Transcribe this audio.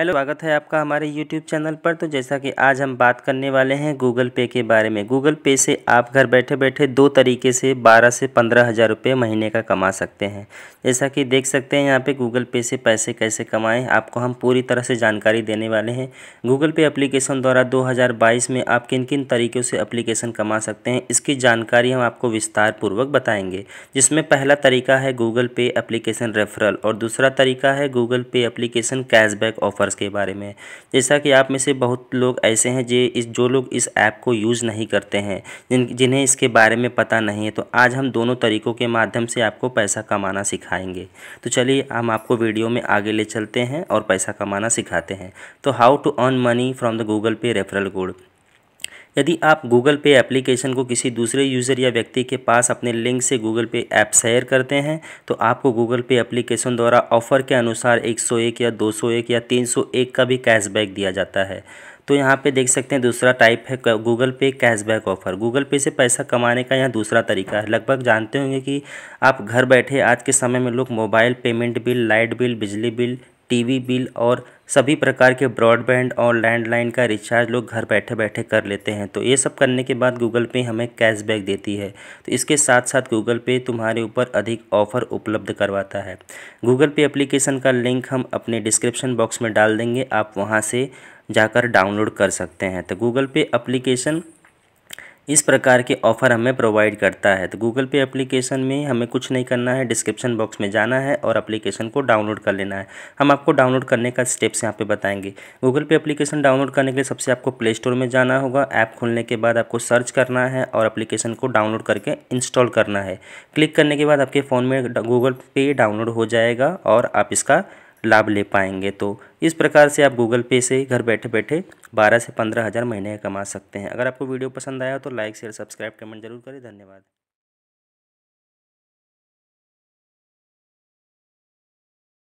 hello स्वागत है आपका हमारे यूट्यूब चैनल पर तो जैसा कि आज हम बात करने वाले हैं गूगल पे के बारे में गूगल पे से आप घर बैठे बैठे दो तरीके से बारह से पंद्रह हज़ार रुपये महीने का कमा सकते हैं जैसा कि देख सकते हैं यहाँ पे गूगल पे से पैसे कैसे कमाएं आपको हम पूरी तरह से जानकारी देने वाले हैं गूगल पे अप्लीकेशन द्वारा दो में आप किन किन तरीक़ों से अप्लीकेशन कमा सकते हैं इसकी जानकारी हम आपको विस्तारपूर्वक बताएँगे जिसमें पहला तरीका है गूगल पे अप्लीकेशन रेफरल और दूसरा तरीका है गूगल पे अप्लीकेशन कैशबैक ऑफर नंबर्स के बारे में जैसा कि आप में से बहुत लोग ऐसे हैं जे इस जो लोग इस ऐप को यूज़ नहीं करते हैं जिन जिन्हें इसके बारे में पता नहीं है तो आज हम दोनों तरीक़ों के माध्यम से आपको पैसा कमाना सिखाएंगे तो चलिए हम आपको वीडियो में आगे ले चलते हैं और पैसा कमाना सिखाते हैं तो how to earn money from the Google Pay referral code यदि आप गूगल पे एप्लीकेशन को किसी दूसरे यूज़र या व्यक्ति के पास अपने लिंक से गूगल पे ऐप शेयर करते हैं तो आपको गूगल पे एप्लीकेशन द्वारा ऑफ़र के अनुसार 101 या 201 या 301 का भी कैशबैक दिया जाता है तो यहाँ पे देख सकते हैं दूसरा टाइप है गूगल पे कैशबैक ऑफ़र गूगल पे से पैसा कमाने का यहाँ दूसरा तरीका है लगभग जानते होंगे कि आप घर बैठे आज के समय में लोग mobile payment bill light bill बिजली बिल टीवी बिल और सभी प्रकार के ब्रॉडबैंड और लैंडलाइन का रिचार्ज लोग घर बैठे बैठे कर लेते हैं तो ये सब करने के बाद गूगल पे हमें कैशबैक देती है तो इसके साथ साथ गूगल पे तुम्हारे ऊपर अधिक ऑफर उपलब्ध करवाता है गूगल पे एप्लीकेशन का लिंक हम अपने डिस्क्रिप्शन बॉक्स में डाल देंगे आप वहाँ से जाकर डाउनलोड कर सकते हैं तो गूगल पे अप्लीकेशन इस प्रकार के ऑफ़र हमें प्रोवाइड करता है तो गूगल पे एप्लीकेशन में हमें कुछ नहीं करना है डिस्क्रिप्शन बॉक्स में जाना है और एप्लीकेशन को डाउनलोड कर लेना है हम आपको डाउनलोड करने का स्टेप्स यहाँ पे बताएंगे गूगल पे एप्लीकेशन डाउनलोड करने के लिए सबसे आपको प्ले स्टोर में जाना होगा ऐप खोलने के बाद आपको सर्च करना है और अप्लीकेशन को डाउनलोड करके इंस्टॉल करना है क्लिक करने के बाद आपके फ़ोन में गूगल पे डाउनलोड हो जाएगा और आप इसका लाभ ले पाएंगे तो इस प्रकार से आप गूगल पे से घर बैठे बैठे बारह से पंद्रह हज़ार महीने कमा सकते हैं अगर आपको वीडियो पसंद आया तो लाइक शेयर सब्सक्राइब कमेंट जरूर करें धन्यवाद